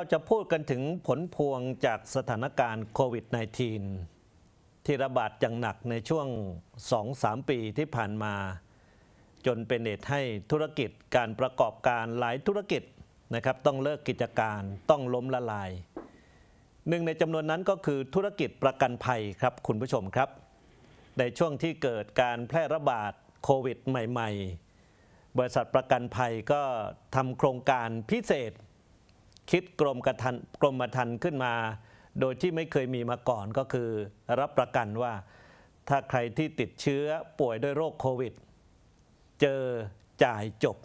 เราจะพูดกันถึงผลพวงจากสถานการณ์โควิด -19 ที่ระบาดอย่างหนักในช่วง2-3 ปีที่ผ่านมา จนเป็นเหตุให้ธุรกิจการประกอบการหลายธุรกิจนะครับต้องเลิกกิจการต้องล้มละลาย หนึ่งในจำนวนนั้นก็คือธุรกิจประกันภัยครับ คุณผู้ชมครับ ในช่วงที่เกิดการแพร่ระบาดโควิด ใหม่ๆ บริษัทประกันภัยก็ทำโครงการพิเศษคิดกรมกระทันกรมทันขึ้นมา โดยที่ไม่เคยมีมาก่อนก็คือรับประกันว่าถ้าใครที่ติดเชื้อป่วยด้วยโรคโควิด เจอจ่ายจบ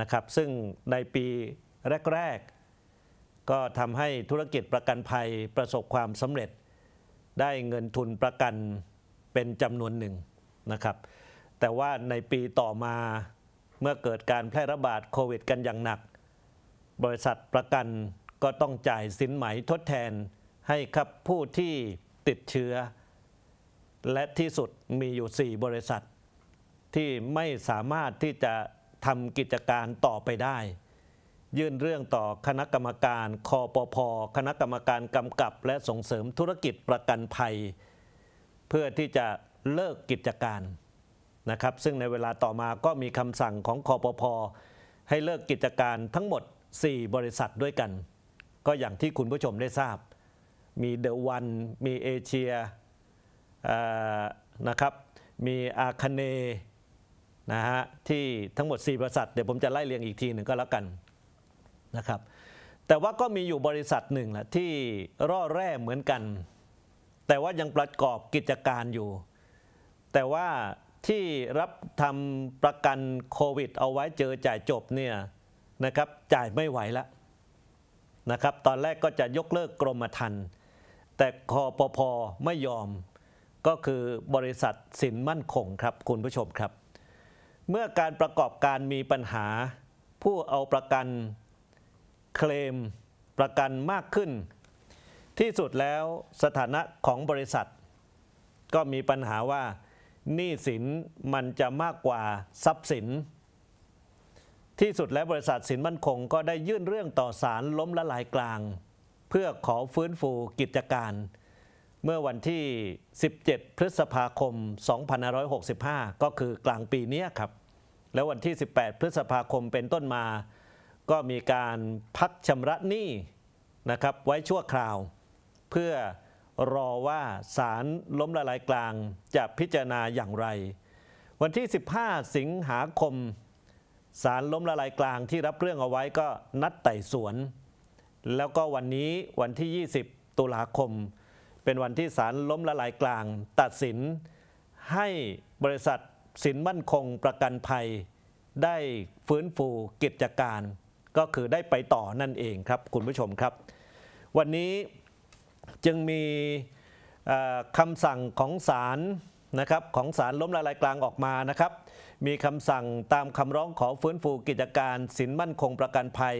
นะครับซึ่งในปีแรกๆ ก็ทำให้ธุรกิจประกันภัยประสบความสำเร็จได้เงินทุนประกันเป็นจำนวนหนึ่งนะครับแต่ว่าในปีต่อมาเมื่อเกิดการแพร่ระบาดโควิดกันอย่างหนักบริษัทประกันก็ต้องจ่ายสินไหมทดแทนให้กับผู้ที่ติดเชื้อ และที่สุดมีอยู่ 4 บริษัท ที่ไม่สามารถที่จะทำกิจการต่อไปได้ ยื่นเรื่องต่อคณะกรรมการคอปพคณะกรรมการกำกับและส่งเสริมธุรกิจประกันภัย เพื่อที่จะเลิกกิจการนะครับซึ่งในเวลาต่อมาก็มีคำสั่งของคอปพให้เลิกกิจการทั้งหมด4บริษัทด้วยกัน ก็อย่างที่คุณผู้ชมได้ทราบ มีเดอะวันมีเอเชียนะครับมีอาคเนนะฮะที่ทั้งหมด4บริษัทเดี๋ยวผมจะไล่เรียงอีกทีหนึ่งก็แล้วกันนะครับ แต่ว่าก็มีอยู่บริษัทหนึ่งแหละที่ร่อแร่เหมือนกัน แต่ว่ายังประกอบกิจการอยู่ แต่ว่าที่รับทำประกันโควิด เอาไว้เจอจ่ายจบเนี่ยนะครับจ่ายไม่ไหวแล้วนะครับตอนแรกก็จะยกเลิกกรมธรรม์แต่คอปพอไม่ยอม ก็คือบริษัทสินมั่นคงครับคุณผู้ชมครับ เมื่อการประกอบการมีปัญหาผู้เอาประกัน เคลมประกันมากขึ้น ที่สุดแล้วสถานะของบริษัท ก็มีปัญหาว่าหนี้สินมันจะมากกว่าทรัพย์สินที่สุดและบริษัทสินมั่นคง ก็ได้ยื่นเรื่องต่อศาลล้มละลายกลาง เพื่อขอฟื้นฟูกิจการ เมื่อวันที่ 17 พฤษภาคม 2565 ก็คือกลางปีนี้ครับ แล้ววันที่ 18 พฤษภาคมเป็นต้นมา ก็มีการพักชำระหนี้นะครับไว้ชั่วคราว เพื่อรอว่าศาลล้มละลายกลางจะพิจารณาอย่างไร วันที่ 15 สิงหาคมศาลล้มละลายกลางที่รับเรื่องเอาไว้ก็นัดไต่สวน แล้วก็วันนี้วันที่ 20 ตุลาคม เป็นวันที่ศาลล้มละลายกลางตัดสิน ให้บริษัทสินมั่นคงประกันภัย ได้ฟื้นฟูกิจการ ก็คือได้ไปต่อนั่นเองครับ คุณผู้ชมครับ วันนี้จึงมีคำสั่งของศาลนะครับของศาลล้มละลายกลางออกมานะครับมีคำสั่งตามคำร้องขอฟื้นฟูกิจการสินมั่นคงประกันภัย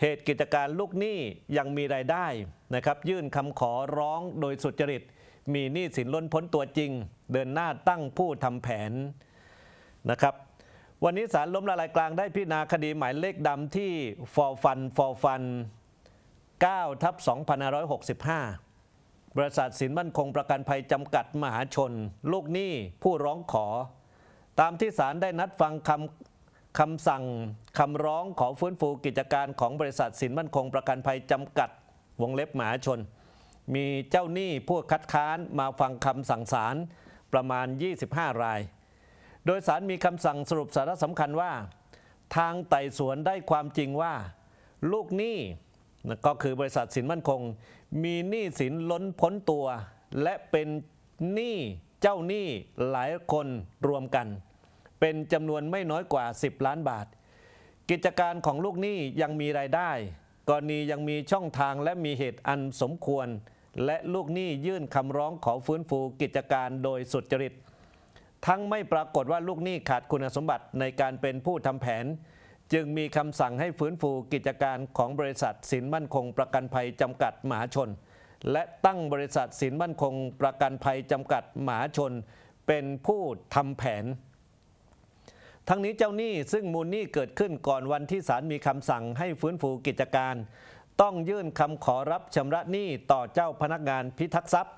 เหตุกิจการลูกหนี้ยังมีรายได้นะครับยื่นคำขอร้องโดยสุจริตมีหนี้สินล้นพ้นตัวจริง เดินหน้าตั้งผู้ทำแผนนะครับวันนี้ศาลล้มละลายกลางได้พิจารณาคดีหมายเลขดำที่ฟอฟันฟอฟัน9ทับ2565บริษัทสินมั่นคงประกันภัยจำกัดมหาชน ลูกหนี้ผู้ร้องขอ ตามที่ศาลได้นัดฟังคำคำสั่งคำร้องขอฟื้นฟูกิจการของบริษัทสินมั่นคง ประกันภัยจำกัดวงเล็บมหาชน มีเจ้าหนี้ผู้คัดค้านมาฟังคำสั่งศาลประมาณ 25 ราย โดยศาลมีคำสั่งสรุปสาระสำคัญว่า ทางไต่สวนได้ความจริงว่า ลูกหนี้ก็คือบริษัทสินมั่นคง มีหนี้สินล้นพ้นตัว และเป็นหนี้เจ้าหนี้หลายคนรวมกัน เป็นจำนวนไม่น้อยกว่า 10 ล้านบาท กิจการของลูกหนี้ยังมีรายได้ กรณียังมีช่องทางและมีเหตุอันสมควร และลูกหนี้ยื่นคำร้องขอฟื้นฟูกิจการโดยสุจริตทั้งไม่ปรากฏว่าลูกหนี้ขาดคุณสมบัติในการเป็นผู้ทำแผนจึงมีคำสั่งให้ฟื้นฟูกิจการของบริษัทสินมั่นคงประกันภัยจำกัดมหาชน และตั้งบริษัทสินมั่นคงประกันภัยจำกัดมหาชน เป็นผู้ทำแผน ทั้งนี้เจ้าหนี้ซึ่งมูลหนี้เกิดขึ้นก่อนวันที่ศาลมีคำสั่งให้ฟื้นฟูกิจการ ต้องยื่นคำขอรับชำระหนี้ต่อเจ้าพนักงานพิทักษ์ทรัพย์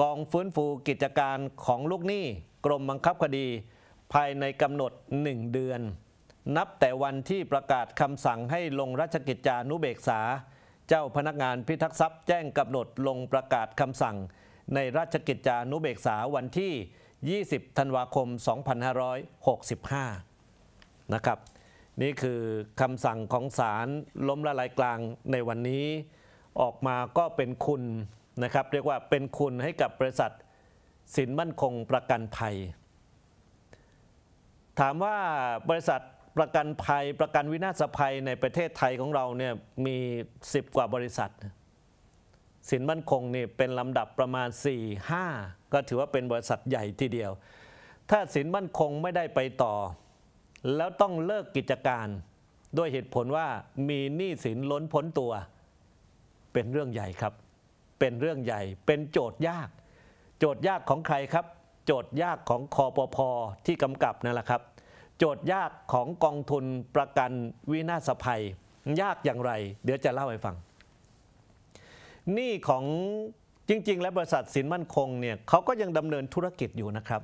กองฟื้นฟูกิจการของลูกหนี้กรมบังคับคดี ภายในกำหนด 1 เดือนนับแต่วันที่ประกาศคำสั่งให้ลงราชกิจจานุเบกษา เจ้าพนักงานพิทักษ์ทรัพย์ แจ้งกำหนดลงประกาศคำสั่งในราชกิจจานุเบกษาวันที่ 20 ธันวาคม 2565 นะครับนี่คือคำสั่งของศาลล้มละลายกลางในวันนี้ออกมาก็เป็นคุณนะครับเรียกว่าเป็นคุณให้กับบริษัทสินมั่นคงประกันภัยถามว่าบริษัทประกันภัยประกันวินาศภัยในประเทศไทยของเราเนี่ยมีสิบกว่าบริษัทสินมั่นคงนี่เป็นลำดับประมาณ4-5ก็ถือว่าเป็นบริษัทใหญ่ทีเดียว ถ้าสินมั่นคงไม่ได้ไปต่อ แล้วต้องเลิกกิจการ ด้วยเหตุผลว่ามีหนี้สินล้นพ้นตัว เป็นเรื่องใหญ่ครับ เป็นเรื่องใหญ่ เป็นโจทย์ยาก โจทย์ยากของใครครับ โจทย์ยากของคอปพที่กำกับนั่นแหละครับโจทย์ยากของกองทุนประกันวินาศภัย ยากอย่างไร เดี๋ยวจะเล่าให้ฟังนี่ของจริง ๆ และบริษัทสินมั่นคงเนี่ยเขาก็ยังดำเนินธุรกิจอยู่นะครับ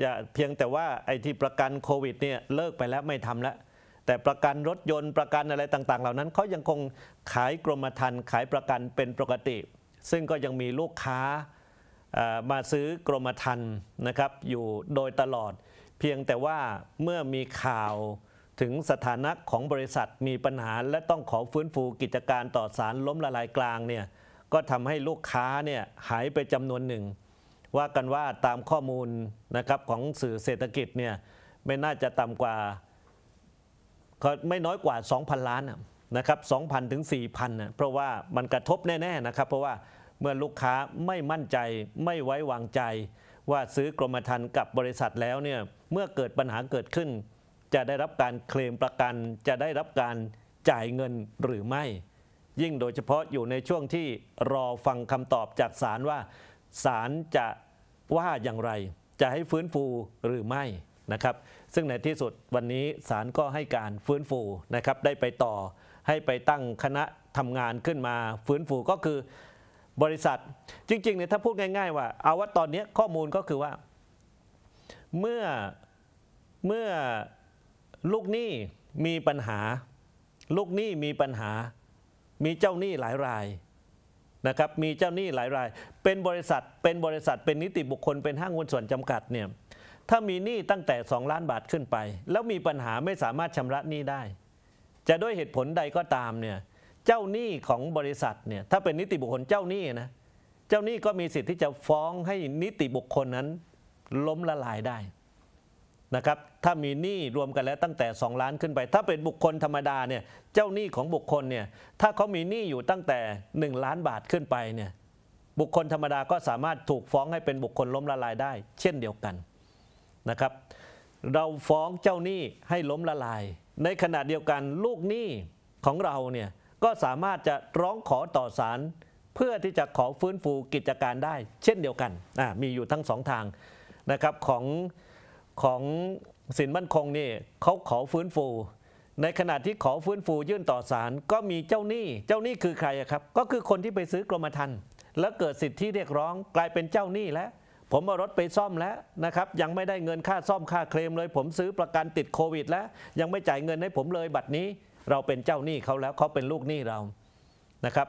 อย่าเพียงแต่ว่าไอที่ประกันโควิดเนี่ยเลิกไปแล้วไม่ทำแล้วแต่ประกันรถยนต์ประกันอะไรต่างๆ เหล่านั้นเขายังคงขายกรมธรรม์ขายประกันเป็นปกติ ซึ่งก็ยังมีลูกค้ามาซื้อกรมธรรม์นะครับอยู่โดยตลอดเพียงแต่ว่าเมื่อมีข่าวถึงสถานะของบริษัทมีปัญหาและต้องขอฟื้นฟูกิจการต่อสารล้มละลายกลางเนี่ยก็ทำให้ลูกค้าเนี่ยหายไปจำนวนหนึ่ง ว่ากันว่าตามข้อมูลนะครับของสื่อเศรษฐกิจเนี่ยไม่น่าจะต่ำกว่าไม่น้อยกว่า 2,000 ล้านนะครับ2,000ถึง4,000นะเพราะว่ามันกระทบแน่ๆนะครับเพราะว่าเมื่อลูกค้าไม่มั่นใจไม่ไว้วางใจว่าซื้อกรมธรรม์กับบริษัทแล้วเนี่ยเมื่อเกิดปัญหาเกิดขึ้น จะได้รับการเคลมประกัน จะได้รับการจ่ายเงินหรือไม่ ยิ่งโดยเฉพาะอยู่ในช่วงที่รอฟังคำตอบจากศาลว่าศาลจะว่าอย่างไร จะให้ฟื้นฟูหรือไม่นะครับ ซึ่งในที่สุดวันนี้ศาลก็ให้การฟื้นฟูนะครับได้ไปต่อ ให้ไปตั้งคณะทำงานขึ้นมา ฟื้นฟูก็คือบริษัทจริงๆเนี่ยถ้าพูดง่าย ๆ ว่าเอาว่าตอนนี้ข้อมูลก็คือว่า เมื่อเมื่อลูกหนี้มีปัญหาลูกหนี้มีปัญหา มีเจ้าหนี้หลายรายนะครับ มีเจ้าหนี้หลายรายเป็นบริษัทเป็นบริษัทเป็นนิติบุคคลเป็นห้างหุ้นส่วนจำกัดเนี่ยถ้ามีหนี้ตั้งแต่2ล้านบาทขึ้นไป แล้วมีปัญหาไม่สามารถชำระหนี้ได้ จะด้วยเหตุผลใดก็ตามเนี่ยเจ้าหนี้ของบริษัทเนี่ยถ้าเป็นนิติบุคคลเจ้าหนี้นะเจ้าหนี้ก็มีสิทธิ์ที่จะฟ้องให้นิติบุคคลนั้นล้มละลายได้นะครับถ้ามีหนี้รวมกันแล้วตั้งแต่ 2 ล้านขึ้นไป ถ้าเป็นบุคคลธรรมดาเนี่ยเจ้าหนี้ของบุคคลเนี่ยถ้าเขามีหนี้อยู่ตั้งแต่ 1 ล้านบาทขึ้นไปเนี่ยบุคคลธรรมดาก็สามารถถูกฟ้องให้เป็นบุคคลล้มละลายได้ เช่นเดียวกันนะครับ เราฟ้องเจ้าหนี้ให้ล้มละลาย ในขณะเดียวกันลูกหนี้ของเราเนี่ยก็สามารถจะร้องขอต่อศาลเพื่อที่จะขอฟื้นฟูกิจการได้ เช่นเดียวกันมีอยู่ทั้งสองทางนะครับของของสินมั่นคงนี่เขาขอฟื้นฟูในขณะที่ขอฟื้นฟูยื่นต่อศาลก็มีเจ้าหนี้เจ้าหนี้คือใครครับก็คือคนที่ไปซื้อกรมธรรม์แล้วเกิดสิทธิเรียกร้องกลายเป็นเจ้าหนี้แล้วผมเอารถไปซ่อมแล้วนะครับยังไม่ได้เงินค่าซ่อมค่าเคลมเลยผมซื้อประกันติดโควิดแล้วยังไม่จ่ายเงินให้ผมเลยบัตรนี้เราเป็นเจ้าหนี้เขาแล้วเขาเป็นลูกหนี้เรา นะครับ